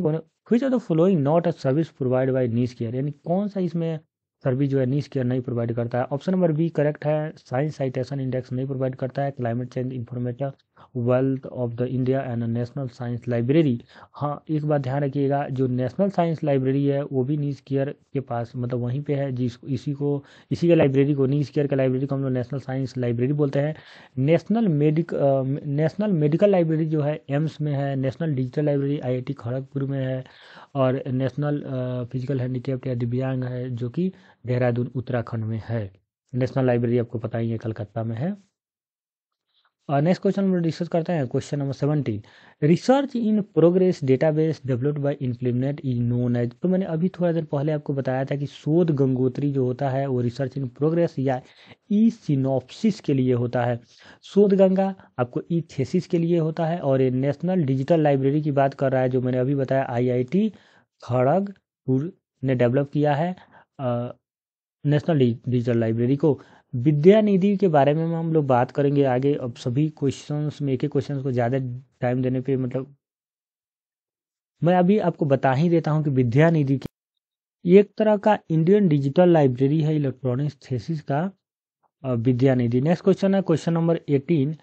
which are the following not a service provide by NISCAIR यानी कौन सा इसमें सर्विस जो है नीच केयर नहीं प्रोवाइड करता है ऑप्शन नंबर बी करेक्ट है साइंस साइटेशन इंडेक्स नहीं प्रोवाइड करता है climate change information wealth of the India and national science library हाँ एक बात ध्यान रखिएगा जो नेशनल साइंस लाइब्रेरी है वो भी नीज केयर के पास मतलब वहीं पे है जिस इसी को इसी के लाइब्रेरी को नीज केयर के लाइब्रेरी को हम लोग नेशनल साइंस लाइब्रेरी बोलते हैं national medic national medical library जो है एम्स में है national digital library I Kharagpur में है और नेशनल फिजिकल हैंडीकेप या दिव्यांग है जो कि देहरादून उत्तराखंड में है नेशनल लाइब्रेरी आपको पता ही है कलकत्ता में है नेक्स्ट uh, क्वेश्चन हम डिस्कस करते हैं question number seventeen research in progress database developed by implement is known as तो मैंने अभी थोड़ा देर पहले आपको बताया था कि शोध गंगोत्री जो होता है वो रिसर्च इन प्रोग्रेस या ई सिनोप्सिस के लिए होता है शोध गंगा आपको ई थेसिस के लिए होता है और ये नेशनल डिजिटल लाइब्रेरी की बात कर रहा है जो मैंने अभी बताया आई खड़गपुर ने डेवलप किया है नेशनल डिजिटल लाइब्रेरी को विद्या निधि के बारे में हम लोग बात करेंगे आगे अब सभी क्वेश्चंस में एक एक क्वेश्चन को ज़्यादा टाइम देने पे मतलब मैं अभी आपको बता ही देता हूँ कि विद्या निधि की एक तरह का इंडियन डिजिटल लाइब्रेरी है इलेक्ट्रॉनिक थेसिस का विद्या निधि नेक्स्ट क्वेश्चन है question number eighteen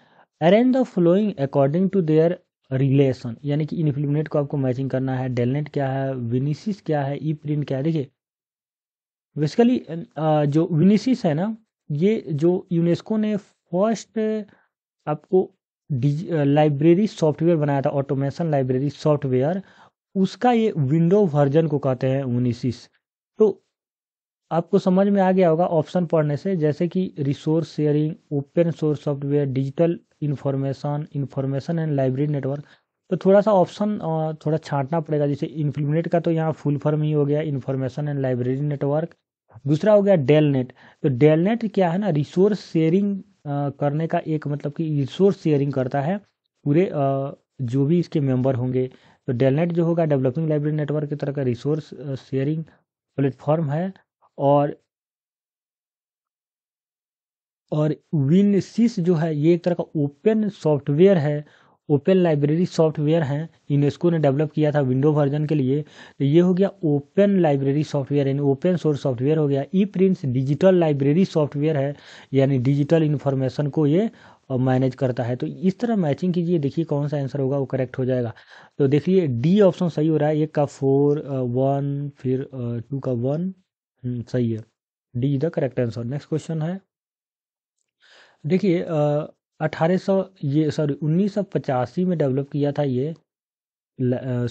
arrange the following according to their relation यानी कि इनफ्लिमिनेट को आपको मैचिंग करना है डेलनेट क्या है विनिसिस क्या है ई प्रिंट क्या है देखिए बेसिकली जो विनिसिस है ना ये जो यूनेस्को ने फर्स्ट आपको लाइब्रेरी सॉफ्टवेयर बनाया था ऑटोमेशन लाइब्रेरी सॉफ्टवेयर उसका ये विंडो वर्जन को कहते हैं उनिसिस तो आपको समझ में आ गया होगा ऑप्शन पढ़ने से जैसे कि resource sharing open source software digital information information and library network तो थोड़ा सा ऑप्शन थोड़ा छांटना पड़ेगा जैसे इन्फ्लिमिनेट का तो यहाँ फुल फॉर्म ही हो गया इन्फॉर्मेशन एंड लाइब्रेरी नेटवर्क दूसरा हो गया डेलनेट तो डेलनेट क्या है ना रिसोर्स शेयरिंग करने का एक मतलब कि रिसोर्स शेयरिंग करता है पूरे जो भी इसके मेंबर होंगे तो डेलनेट जो होगा डेवलपिंग लाइब्रेरी नेटवर्क की तरह का रिसोर्स शेयरिंग प्लेटफॉर्म है और और विनसिस जो है ये एक तरह का ओपन सॉफ्टवेयर है ओपन लाइब्रेरी सॉफ्टवेयर है यूनेस्को ने डेवलप किया था विंडो वर्जन के लिए तो ये हो गया ओपन लाइब्रेरी सॉफ्टवेयर यानी ओपन सोर्स सॉफ्टवेयर हो गया E prints digital library software है यानी डिजिटल इन्फॉर्मेशन को ये मैनेज करता है तो इस तरह मैचिंग कीजिए देखिए कौन सा आंसर होगा वो करेक्ट हो जाएगा तो देखिए डी ऑप्शन सही हो रहा है एक का फोर वन फिर टू का वन हम्म, सही है D is the correct answer next question है देखिए 1800 ये सॉरी उन्नीस में डेवलप किया था ये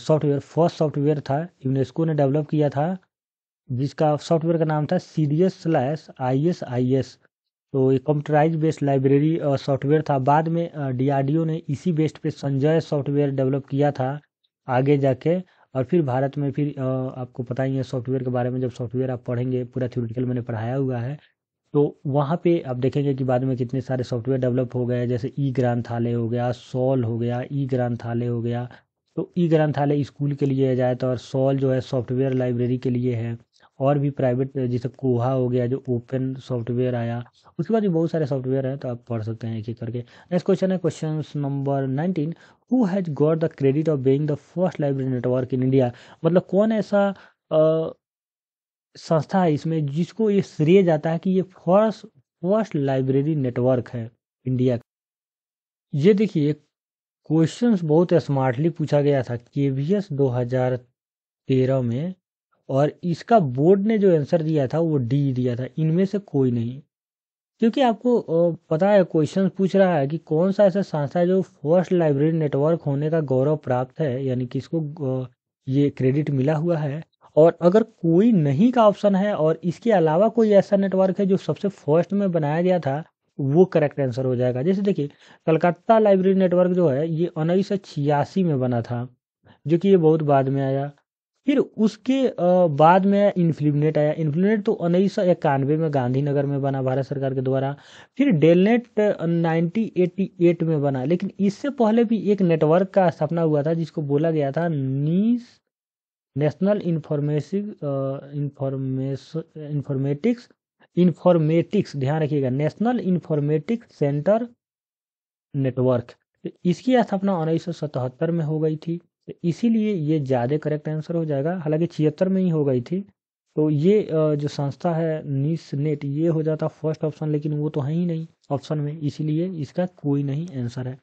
सॉफ्टवेयर फर्स्ट सॉफ्टवेयर था यूनेस्को ने डेवलप किया था जिसका सॉफ्टवेयर का नाम था C D S slash I S I S तो ये कंप्यूटराइज बेस्ड लाइब्रेरी सॉफ्टवेयर था बाद में डीआरडीओ ने इसी बेस्ड पे संजय सॉफ्टवेयर डेवलप किया था आगे जाके और फिर भारत में फिर आपको पता ही है सॉफ्टवेयर के बारे में जब सॉफ्टवेयर आप पढ़ेंगे पूरा थ्योरेटिकल मैंने पढ़ाया हुआ है तो वहाँ पे आप देखेंगे कि बाद में कितने सारे सॉफ्टवेयर डेवलप हो गए जैसे ई ग्रंथालय हो गया सॉल हो गया ई ग्रंथालय हो गया तो ई ग्रंथालय स्कूल के लिए है तो और सॉल जो है सॉफ्टवेयर लाइब्रेरी के लिए है और भी प्राइवेट जैसे कोहा हो गया जो ओपन सॉफ्टवेयर आया उसके बाद भी बहुत सारे सॉफ्टवेयर हैं तो आप पढ़ सकते हैं एक एक करके नेक्स्ट क्वेश्चन है question number nineteen who has got the credit of being the first library network in India मतलब कौन ऐसा आ, संस्था है इसमें जिसको ये श्रेय जाता है कि ये फर्स्ट फर्स्ट लाइब्रेरी नेटवर्क है इंडिया का ये देखिए क्वेश्चंस बहुत स्मार्टली पूछा गया था के वी एस दो हजार तेरह में और इसका बोर्ड ने जो आंसर दिया था वो डी दिया था इनमें से कोई नहीं क्योंकि आपको पता है क्वेश्चन पूछ रहा है कि कौन सा ऐसा संस्था है जो फर्स्ट लाइब्रेरी नेटवर्क होने का गौरव प्राप्त है यानी कि इसको ये क्रेडिट मिला हुआ है और अगर कोई नहीं का ऑप्शन है और इसके अलावा कोई ऐसा नेटवर्क है जो सबसे फर्स्ट में बनाया गया था वो करेक्ट आंसर हो जाएगा जैसे देखिए कलकत्ता लाइब्रेरी नेटवर्क जो है ये उन्नीस सौ छियासी में बना था जो कि ये बहुत बाद में आया फिर उसके बाद में इन्फ्लिमनेट आया इन्फ्लिमनेट तो उन्नीस सौ इक्यानवे में गांधीनगर में बना भारत सरकार के द्वारा फिर डेलनेट 1988 में बना लेकिन इससे पहले भी एक नेटवर्क का स्थापना हुआ था जिसको बोला गया था नीस नेशनल इंफॉर्मेसिव इंफॉर्मेटिक्स इंफॉर्मेटिक्स ध्यान रखिएगा नेशनल इंफॉर्मेटिक सेंटर नेटवर्क इसकी स्थापना उन्नीस में हो गई थी तो इसीलिए ये ज़्यादा करेक्ट आंसर हो जाएगा हालांकि छिहत्तर में ही हो गई थी तो ये जो संस्था है निस नेट e ये हो जाता फर्स्ट ऑप्शन लेकिन वो तो है ही नहीं ऑप्शन में इसीलिए इसका कोई नहीं आंसर है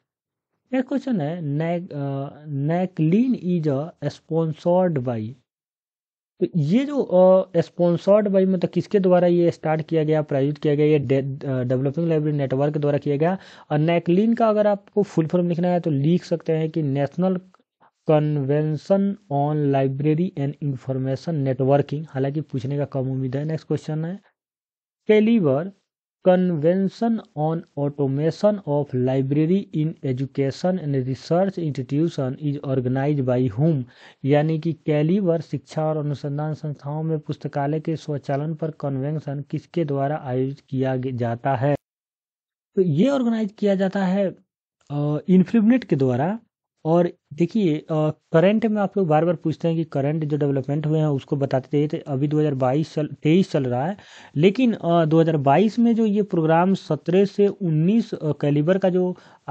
एक क्वेश्चन है NACLIN is a sponsored by तो ये जो स्पॉन्सर्ड बाई मतलब किसके द्वारा ये स्टार्ट किया गया प्रायोजित किया गया ये डेवलपिंग लाइब्रेरी नेटवर्क के द्वारा किया गया और नैकलिन का अगर आपको फुल फॉर्म लिखना है तो लिख सकते हैं कि national convention on library and information networking हालांकि पूछने का कम उम्मीद है नेक्स्ट क्वेश्चन है कैलीवर convention on automation of library in education and research institution is organise by whom यानी कि कैलीवर शिक्षा और अनुसंधान संस्थाओं में पुस्तकालय के स्वचालन पर कन्वेंशन किसके द्वारा आयोजित किया जाता है तो ये ऑर्गेनाइज किया जाता है इन्फ्लिबनेट के द्वारा और देखिए करंट में आप लोग बार बार पूछते हैं कि करंट जो डेवलपमेंट हुए हैं उसको बताते थे तो अभी 2022 हजार तेईस चल रहा है लेकिन आ, 2022 में जो ये प्रोग्राम 17 से 19 कैलिबर का जो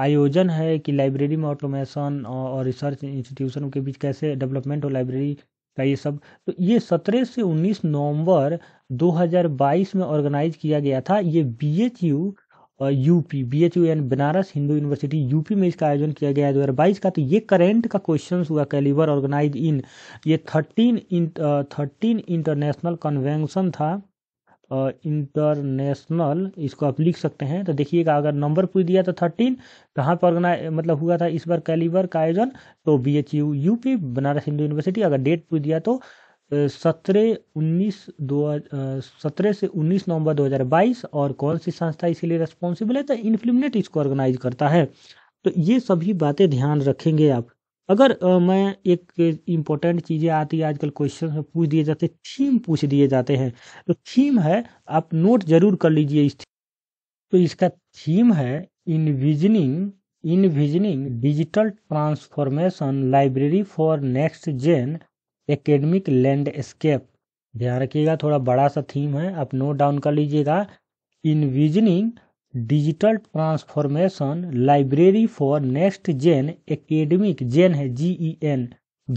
आयोजन है कि लाइब्रेरी में ऑटोमेशन और रिसर्च इंस्टीट्यूशन के बीच कैसे डेवलपमेंट हो लाइब्रेरी का ये सब तो ये 17 से 19 नवंबर 2022 में ऑर्गेनाइज किया गया था ये B H U UP B H U यानी बनारस हिंदू यूनिवर्सिटी यूपी में इसका आयोजन किया गया है दो का तो ये करेंट का क्वेश्चन हुआ कैलिवर ऑर्गेनाइज इन ये थर्टीन थर्टीन इंटरनेशनल कन्वेंशन था इंटरनेशनल uh, इसको आप लिख सकते हैं तो देखिएगा अगर नंबर पूछ दिया तो थर्टीन कहाँ पर ऑर्गेनाइज मतलब हुआ था इस बार कैलिवर का आयोजन तो B H U UP Banaras Hindu university अगर डेट पूछ दिया तो सत्रह उन्नीस दो सत्रह से उन्नीस नवंबर 2022 और कौन सी संस्था इसीलिए रेस्पॉन्सिबल है तो इन्फ्लिमिनेट इसको ऑर्गेनाइज करता है तो ये सभी बातें ध्यान रखेंगे आप अगर आ, मैं एक इम्पोर्टेंट चीज़ें आती है आजकल क्वेश्चन पूछ दिए जाते थीम पूछ दिए जाते हैं तो थीम है आप नोट जरूर कर लीजिए इस तो इसका थीम है envisioning envisioning digital transformation library for next gen academic landscape ध्यान रखिएगा थोड़ा बड़ा सा थीम है आप नोट डाउन कर लीजिएगा envisioning digital transformation library for next gen academic gen है G E N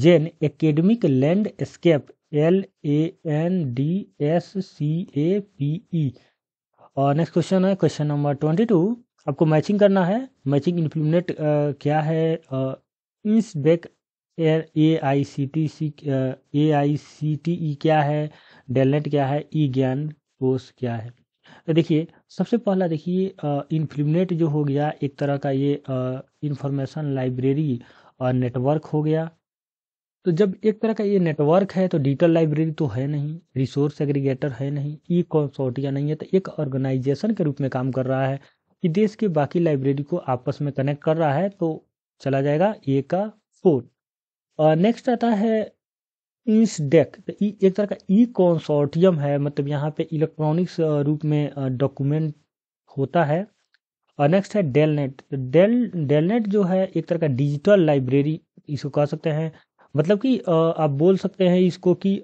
gen academic landscape L A N D S C A P E और नेक्स्ट क्वेश्चन है क्वेश्चन नंबर ट्वेंटी टू आपको matching करना है matching implement क्या है इंसबेक ए आई C T C ए आई C T E क्या है डेलनेट क्या है ई ज्ञान कोर्स क्या है तो देखिए सबसे पहला देखिए इन्फ्लिमनेट uh, जो हो गया एक तरह का ये इंफॉर्मेशन uh, लाइब्रेरी और नेटवर्क हो गया तो जब एक तरह का ये नेटवर्क है तो डिजिटल लाइब्रेरी तो है नहीं रिसोर्स एग्रीगेटर है नहीं ई कॉन्सोर्टिया नहीं है तो एक ऑर्गेनाइजेशन के रूप में काम कर रहा है कि देश के बाकी लाइब्रेरी को आपस में कनेक्ट कर रहा है तो चला जाएगा ए का फोर नेक्स्ट uh, आता है इंस डेक e, एक तरह का ई कॉन्सोर्टियम है मतलब यहाँ पे इलेक्ट्रॉनिक्स uh, रूप में डॉक्यूमेंट uh, होता है और नेक्स्ट है डेलनेट डेल डेलनेट जो है एक तरह का डिजिटल लाइब्रेरी इसको कह सकते हैं मतलब कि आप बोल सकते हैं इसको कि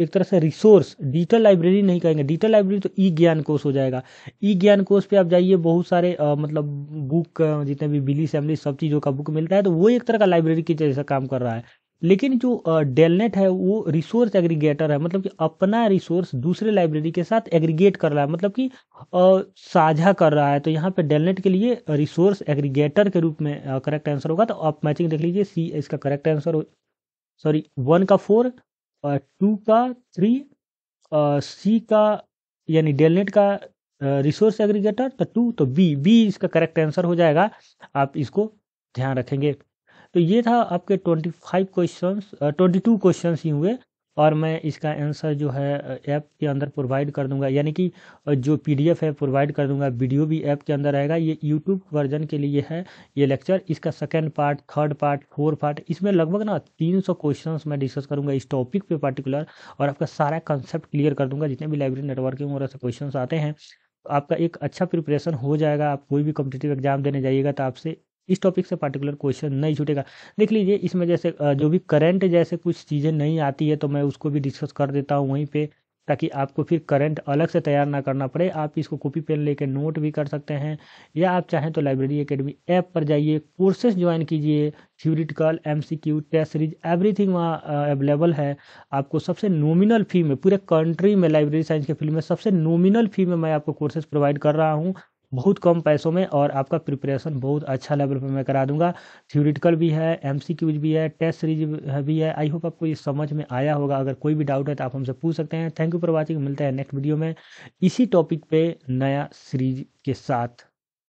एक तरह से रिसोर्स डिजिटल लाइब्रेरी नहीं कहेंगे डिजिटल लाइब्रेरी तो ई ज्ञान कोश हो जाएगा ई ज्ञान कोश पे आप जाइए बहुत सारे आ, मतलब बुक जितने भी बिली सैमली सब चीज़ों का बुक मिलता है तो वो एक तरह का लाइब्रेरी की जैसा काम कर रहा है लेकिन जो डेलनेट है वो रिसोर्स एग्रीगेटर है मतलब कि अपना रिसोर्स दूसरे लाइब्रेरी के साथ एग्रीगेट कर रहा है मतलब कि साझा कर रहा है तो यहाँ पे डेलनेट के लिए रिसोर्स एग्रीगेटर के रूप में करेक्ट आंसर होगा तो आप मैचिंग देख लीजिए सी इसका करेक्ट आंसर सॉरी वन का फोर टू का थ्री सी का यानी डेलनेट का रिसोर्स एग्रीगेटर तो टू तो बी बी इसका करेक्ट आंसर हो जाएगा आप इसको ध्यान रखेंगे तो ये था आपके twenty five question twenty two question ही हुए और मैं इसका आंसर जो है ऐप के अंदर प्रोवाइड कर दूंगा यानी कि जो पीडीएफ है प्रोवाइड कर दूंगा वीडियो भी ऐप के अंदर आएगा ये यूट्यूब वर्जन के लिए है ये लेक्चर इसका second part third part fourth part इसमें लगभग ना तीन सौ क्वेश्चन मैं डिस्कस करूंगा इस टॉपिक पे पर्टिकुलर और आपका सारा कंसेप्ट क्लियर कर दूंगा जितने भी लाइब्रेरी नेटवर्किंग वगैरह से क्वेश्चन आते हैं आपका एक अच्छा प्रिपरेशन हो जाएगा आप कोई भी कॉम्पिटेटिव एग्जाम देने जाइएगा तो आपसे इस टॉपिक से पार्टिकुलर क्वेश्चन नहीं छूटेगा देख लीजिए इसमें जैसे जो भी करंट जैसे कुछ चीज़ें नहीं आती है तो मैं उसको भी डिस्कस कर देता हूँ वहीं पर ताकि आपको फिर करंट अलग से तैयार ना करना पड़े आप इसको कॉपी पेन लेके नोट भी कर सकते हैं या आप चाहें तो लाइब्रेरी अकेडमी ऐप पर जाइए कोर्सेज ज्वाइन कीजिए theoretical MCQs test series everything वहाँ अवेलेबल है आपको सबसे नॉमिनल फी में पूरे कंट्री में लाइब्रेरी साइंस के फील्ड में सबसे नॉमिनल फी में मैं आपको कोर्सेज प्रोवाइड कर रहा हूँ बहुत कम पैसों में और आपका प्रिपरेशन बहुत अच्छा लेवल पर मैं करा दूंगा थ्योरिटिकल भी है एम भी है टेस्ट सीरीज भी है आई होप आपको ये समझ में आया होगा अगर कोई भी डाउट है तो आप हमसे पूछ सकते हैं थैंक यू फॉर वॉचिंग मिलता है नेक्स्ट वीडियो में इसी टॉपिक पे नया सीरीज के साथ